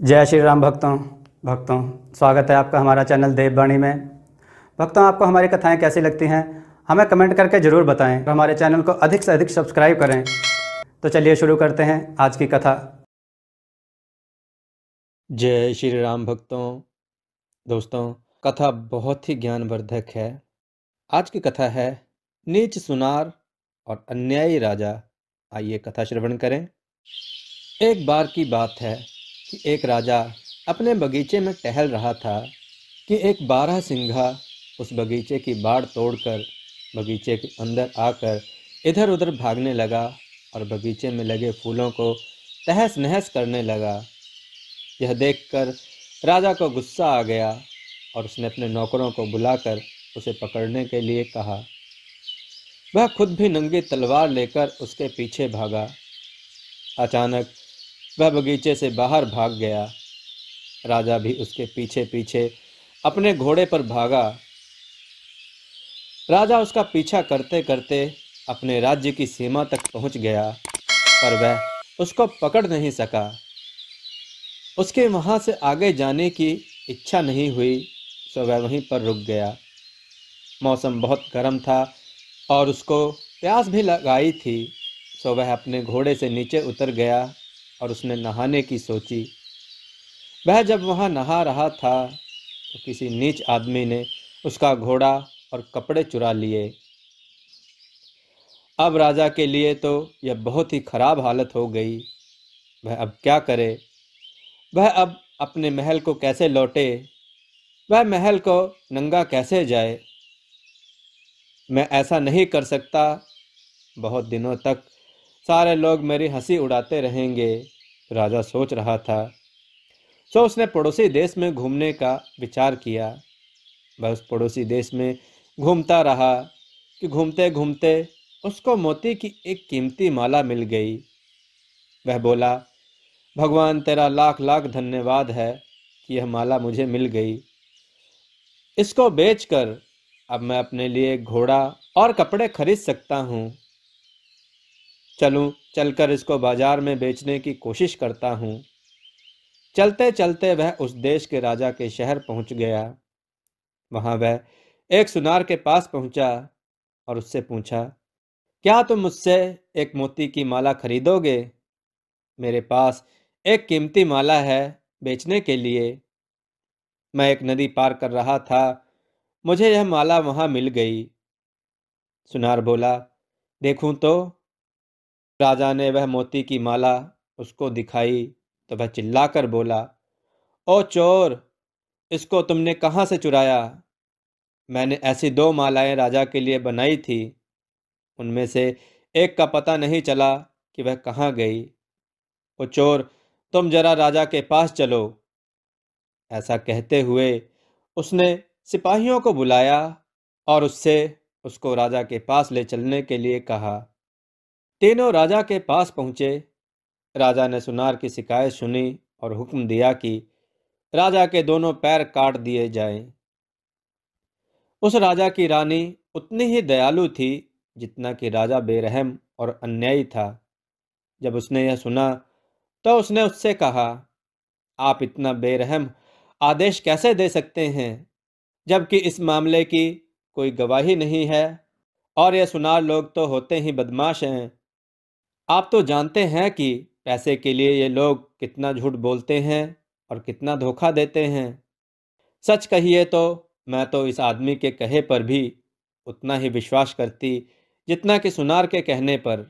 जय श्री राम भक्तों भक्तों स्वागत है आपका हमारा चैनल देववाणी में भक्तों आपको हमारी कथाएं कैसी लगती हैं हमें कमेंट करके ज़रूर बताएं हमारे चैनल को अधिक से अधिक सब्सक्राइब करें तो चलिए शुरू करते हैं आज की कथा जय श्री राम भक्तों दोस्तों कथा बहुत ही ज्ञानवर्धक है आज की कथा है नीच सुनार और अन्यायी राजा आइए कथा श्रवण करें एक बार की बात है कि एक राजा अपने बगीचे में टहल रहा था कि एक बारह सिंघा उस बगीचे की बाड़ तोड़कर बगीचे के अंदर आकर इधर उधर भागने लगा और बगीचे में लगे फूलों को तहस नहस करने लगा यह देखकर राजा को गुस्सा आ गया और उसने अपने नौकरों को बुलाकर उसे पकड़ने के लिए कहा वह खुद भी नंगी तलवार लेकर उसके पीछे भागा अचानक वह बगीचे से बाहर भाग गया राजा भी उसके पीछे पीछे अपने घोड़े पर भागा राजा उसका पीछा करते करते अपने राज्य की सीमा तक पहुंच गया पर वह उसको पकड़ नहीं सका उसके वहाँ से आगे जाने की इच्छा नहीं हुई तो वह वहीं पर रुक गया मौसम बहुत गर्म था और उसको प्यास भी लगाई थी तो वह अपने घोड़े से नीचे उतर गया और उसने नहाने की सोची वह जब वहाँ नहा रहा था तो किसी नीच आदमी ने उसका घोड़ा और कपड़े चुरा लिए अब राजा के लिए तो यह बहुत ही खराब हालत हो गई वह अब क्या करे वह अब अपने महल को कैसे लौटे वह महल को नंगा कैसे जाए मैं ऐसा नहीं कर सकता बहुत दिनों तक सारे लोग मेरी हंसी उड़ाते रहेंगे राजा सोच रहा था सो उसने पड़ोसी देश में घूमने का विचार किया वह उस पड़ोसी देश में घूमता रहा कि घूमते घूमते उसको मोती की एक कीमती माला मिल गई वह बोला भगवान तेरा लाख लाख धन्यवाद है कि यह माला मुझे मिल गई इसको बेचकर अब मैं अपने लिए घोड़ा और कपड़े खरीद सकता हूँ चलूं चलकर इसको बाजार में बेचने की कोशिश करता हूं चलते चलते वह उस देश के राजा के शहर पहुंच गया वहां वह एक सुनार के पास पहुंचा और उससे पूछा क्या तुम मुझसे एक मोती की माला खरीदोगे मेरे पास एक कीमती माला है बेचने के लिए मैं एक नदी पार कर रहा था मुझे यह माला वहां मिल गई सुनार बोला देखूं तो राजा ने वह मोती की माला उसको दिखाई तो वह चिल्लाकर बोला ओ चोर इसको तुमने कहाँ से चुराया मैंने ऐसी दो मालाएं राजा के लिए बनाई थी उनमें से एक का पता नहीं चला कि वह कहाँ गई ओ चोर तुम जरा राजा के पास चलो ऐसा कहते हुए उसने सिपाहियों को बुलाया और उससे उसको राजा के पास ले चलने के लिए कहा तीनों राजा के पास पहुंचे राजा ने सुनार की शिकायत सुनी और हुक्म दिया कि राजा के दोनों पैर काट दिए जाएं। उस राजा की रानी उतनी ही दयालु थी जितना कि राजा बेरहम और अन्यायी था जब उसने यह सुना तो उसने उससे कहा आप इतना बेरहम आदेश कैसे दे सकते हैं जबकि इस मामले की कोई गवाही नहीं है और यह सुनार लोग तो होते ही बदमाश हैं आप तो जानते हैं कि पैसे के लिए ये लोग कितना झूठ बोलते हैं और कितना धोखा देते हैं सच कहिए तो मैं तो इस आदमी के कहे पर भी उतना ही विश्वास करती जितना कि सुनार के कहने पर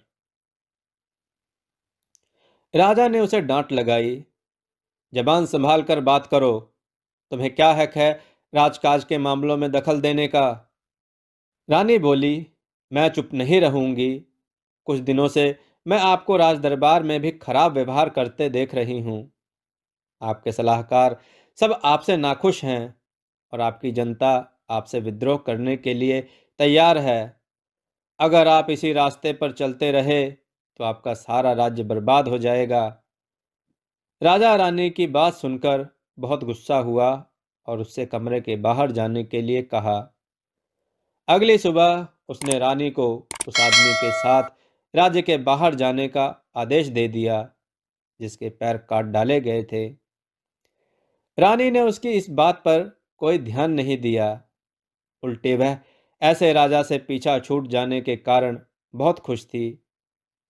राजा ने उसे डांट लगाई जबान संभाल कर बात करो तुम्हें क्या हक है राजकाज के मामलों में दखल देने का रानी बोली मैं चुप नहीं रहूंगी कुछ दिनों से मैं आपको राज दरबार में भी खराब व्यवहार करते देख रही हूं आपके सलाहकार सब आपसे नाखुश हैं और आपकी जनता आपसे विद्रोह करने के लिए तैयार है अगर आप इसी रास्ते पर चलते रहे तो आपका सारा राज्य बर्बाद हो जाएगा राजा रानी की बात सुनकर बहुत गुस्सा हुआ और उससे कमरे के बाहर जाने के लिए कहा अगली सुबह उसने रानी को उस आदमी के साथ राज्य के बाहर जाने का आदेश दे दिया जिसके पैर काट डाले गए थे रानी ने उसकी इस बात पर कोई ध्यान नहीं दिया उल्टे वह ऐसे राजा से पीछा छूट जाने के कारण बहुत खुश थी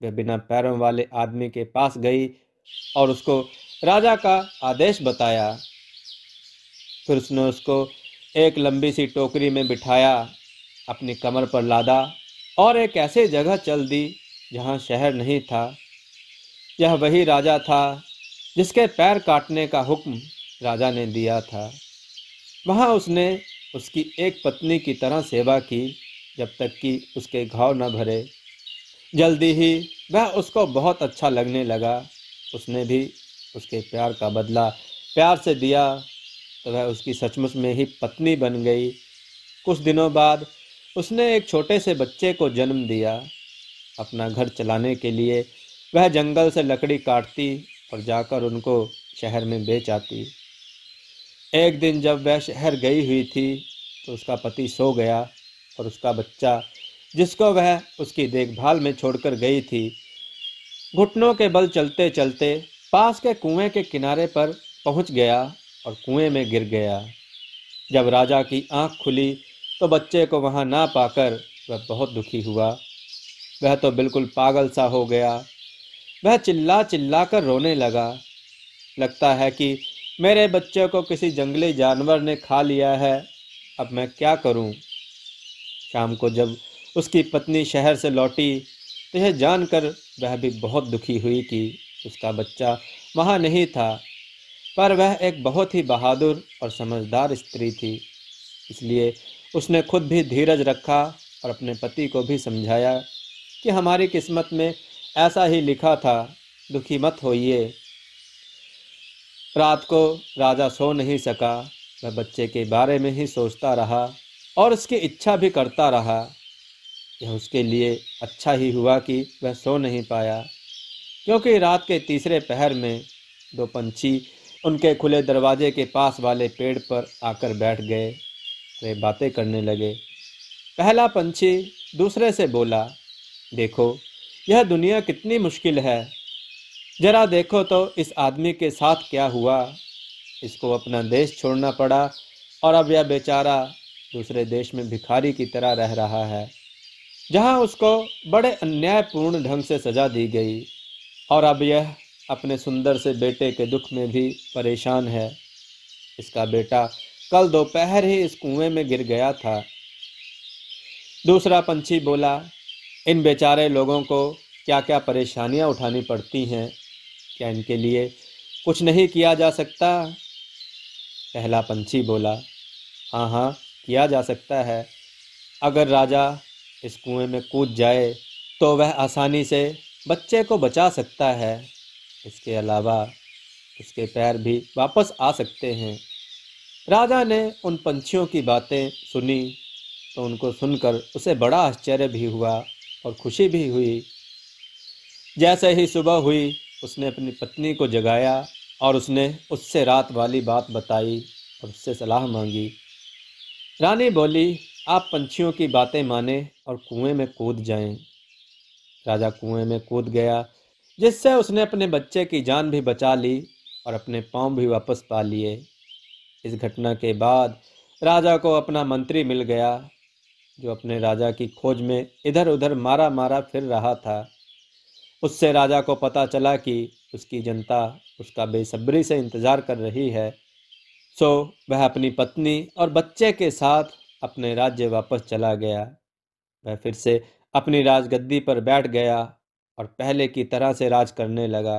वह बिना पैरों वाले आदमी के पास गई और उसको राजा का आदेश बताया फिर उसने उसको एक लंबी सी टोकरी में बिठाया अपनी कमर पर लादा और एक ऐसे जगह चल दी जहाँ शहर नहीं था यह वही राजा था जिसके पैर काटने का हुक्म राजा ने दिया था वहाँ उसने उसकी एक पत्नी की तरह सेवा की जब तक कि उसके घाव न भरे जल्दी ही वह उसको बहुत अच्छा लगने लगा उसने भी उसके प्यार का बदला प्यार से दिया तो वह उसकी सचमुच में ही पत्नी बन गई कुछ दिनों बाद उसने एक छोटे से बच्चे को जन्म दिया अपना घर चलाने के लिए वह जंगल से लकड़ी काटती और जाकर उनको शहर में बेच आती एक दिन जब वह शहर गई हुई थी तो उसका पति सो गया और उसका बच्चा जिसको वह उसकी देखभाल में छोड़कर गई थी घुटनों के बल चलते चलते पास के कुएं के किनारे पर पहुंच गया और कुएं में गिर गया जब राजा की आंख खुली तो बच्चे को वहां ना पाकर वह बहुत दुखी हुआ वह तो बिल्कुल पागल सा हो गया वह चिल्ला चिल्ला कर रोने लगा लगता है कि मेरे बच्चे को किसी जंगली जानवर ने खा लिया है अब मैं क्या करूं? शाम को जब उसकी पत्नी शहर से लौटी तो यह जानकर वह भी बहुत दुखी हुई कि उसका बच्चा वहाँ नहीं था पर वह एक बहुत ही बहादुर और समझदार स्त्री थी इसलिए उसने खुद भी धीरज रखा और अपने पति को भी समझाया कि हमारी किस्मत में ऐसा ही लिखा था दुखी मत होइए रात को राजा सो नहीं सका वह बच्चे के बारे में ही सोचता रहा और उसकी इच्छा भी करता रहा यह उसके लिए अच्छा ही हुआ कि वह सो नहीं पाया क्योंकि रात के तीसरे पहर में दो पंछी उनके खुले दरवाजे के पास वाले पेड़ पर आकर बैठ गए वे बातें करने लगे पहला पंछी दूसरे से बोला देखो यह दुनिया कितनी मुश्किल है जरा देखो तो इस आदमी के साथ क्या हुआ इसको अपना देश छोड़ना पड़ा और अब यह बेचारा दूसरे देश में भिखारी की तरह रह रहा है जहां उसको बड़े अन्यायपूर्ण ढंग से सजा दी गई और अब यह अपने सुंदर से बेटे के दुख में भी परेशान है इसका बेटा कल दोपहर ही इस कुएं में गिर गया था दूसरा पंछी बोला इन बेचारे लोगों को क्या क्या परेशानियां उठानी पड़ती हैं क्या इनके लिए कुछ नहीं किया जा सकता पहला पंछी बोला हाँ हाँ किया जा सकता है अगर राजा इस कुएं में कूद जाए तो वह आसानी से बच्चे को बचा सकता है इसके अलावा उसके पैर भी वापस आ सकते हैं राजा ने उन पंछियों की बातें सुनी तो उनको सुनकर उसे बड़ा आश्चर्य भी हुआ और खुशी भी हुई जैसे ही सुबह हुई उसने अपनी पत्नी को जगाया और उसने उससे रात वाली बात बताई और उससे सलाह मांगी रानी बोली आप पंछियों की बातें माने और कुएं में कूद जाएं। राजा कुएं में कूद गया जिससे उसने अपने बच्चे की जान भी बचा ली और अपने पाँव भी वापस पा लिए इस घटना के बाद राजा को अपना मंत्री मिल गया जो अपने राजा की खोज में इधर उधर मारा मारा फिर रहा था उससे राजा को पता चला कि उसकी जनता उसका बेसब्री से इंतज़ार कर रही है सो वह अपनी पत्नी और बच्चे के साथ अपने राज्य वापस चला गया वह फिर से अपनी राजगद्दी पर बैठ गया और पहले की तरह से राज करने लगा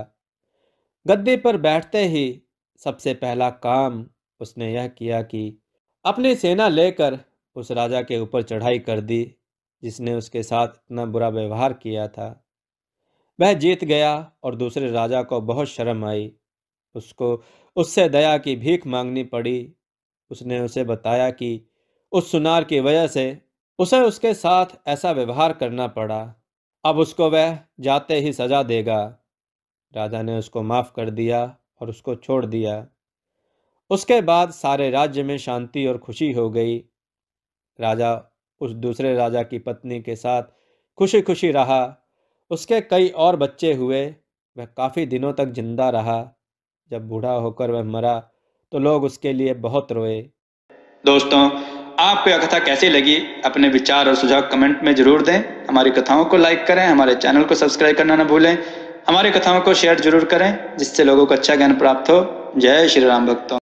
गद्दी पर बैठते ही सबसे पहला काम उसने यह किया कि अपनी सेना लेकर उस राजा के ऊपर चढ़ाई कर दी जिसने उसके साथ इतना बुरा व्यवहार किया था वह जीत गया और दूसरे राजा को बहुत शर्म आई उसको उससे दया की भीख मांगनी पड़ी उसने उसे बताया कि उस सुनार की वजह से उसे उसके साथ ऐसा व्यवहार करना पड़ा अब उसको वह जाते ही सजा देगा राजा ने उसको माफ़ कर दिया और उसको छोड़ दिया उसके बाद सारे राज्य में शांति और खुशी हो गई राजा उस दूसरे राजा की पत्नी के साथ खुशी खुशी रहा उसके कई और बच्चे हुए वह काफ़ी दिनों तक जिंदा रहा जब बूढ़ा होकर वह मरा तो लोग उसके लिए बहुत रोए दोस्तों आपको यह कथा कैसी लगी अपने विचार और सुझाव कमेंट में जरूर दें हमारी कथाओं को लाइक करें हमारे चैनल को सब्सक्राइब करना ना भूलें हमारी कथाओं को शेयर जरूर करें जिससे लोगों को अच्छा ज्ञान प्राप्त हो जय श्री राम भक्तों